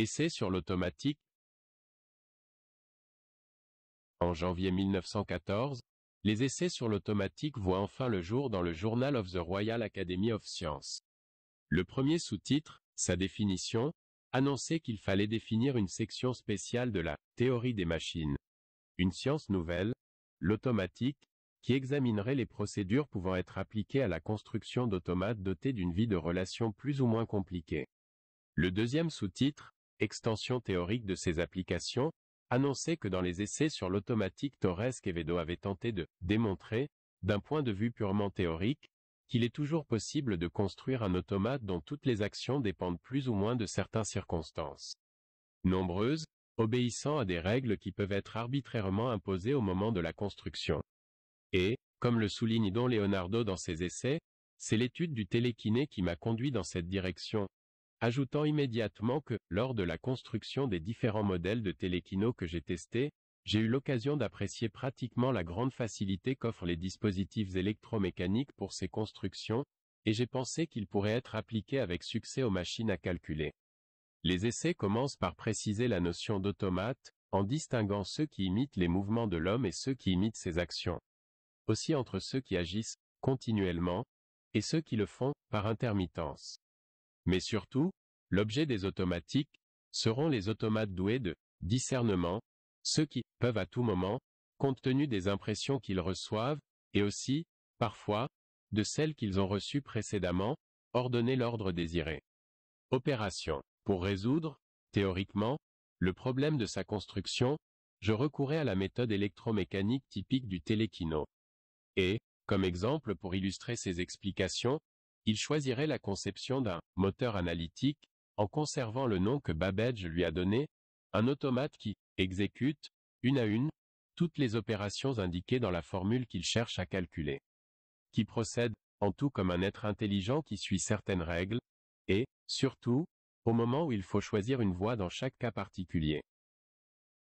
Essai sur l'automatique En janvier 1914, les essais sur l'automatique voient enfin le jour dans le Journal of the Royal Academy of Sciences. Le premier sous-titre, sa définition, annonçait qu'il fallait définir une section spéciale de la théorie des machines. Une science nouvelle, l'automatique, qui examinerait les procédures pouvant être appliquées à la construction d'automates dotés d'une vie de relations plus ou moins compliquée. Le deuxième sous-titre, extension théorique de ces applications, annonçait que dans les essais sur l'automatique Torres Quevedo avait tenté de démontrer, d'un point de vue purement théorique, qu'il est toujours possible de construire un automate dont toutes les actions dépendent plus ou moins de certaines circonstances. Nombreuses, obéissant à des règles qui peuvent être arbitrairement imposées au moment de la construction. Et, comme le souligne Don Leonardo dans ses essais, c'est l'étude du télékiné qui m'a conduit dans cette direction, ajoutant immédiatement que, lors de la construction des différents modèles de télékino que j'ai testés, j'ai eu l'occasion d'apprécier pratiquement la grande facilité qu'offrent les dispositifs électromécaniques pour ces constructions, et j'ai pensé qu'ils pourraient être appliqués avec succès aux machines à calculer. Les essais commencent par préciser la notion d'automate, en distinguant ceux qui imitent les mouvements de l'homme et ceux qui imitent ses actions. Aussi entre ceux qui agissent, continuellement, et ceux qui le font, par intermittence. Mais surtout, l'objet des automatiques seront les automates doués de discernement, ceux qui peuvent à tout moment, compte tenu des impressions qu'ils reçoivent, et aussi, parfois, de celles qu'ils ont reçues précédemment, ordonner l'ordre désiré. Opération. Pour résoudre, théoriquement, le problème de sa construction, je recourais à la méthode électromécanique typique du télékino. Et, comme exemple pour illustrer ces explications, il choisirait la conception d'un moteur analytique, en conservant le nom que Babbage lui a donné, un automate qui exécute, une à une, toutes les opérations indiquées dans la formule qu'il cherche à calculer. Qui procède, en tout comme un être intelligent qui suit certaines règles, et, surtout, au moment où il faut choisir une voie dans chaque cas particulier.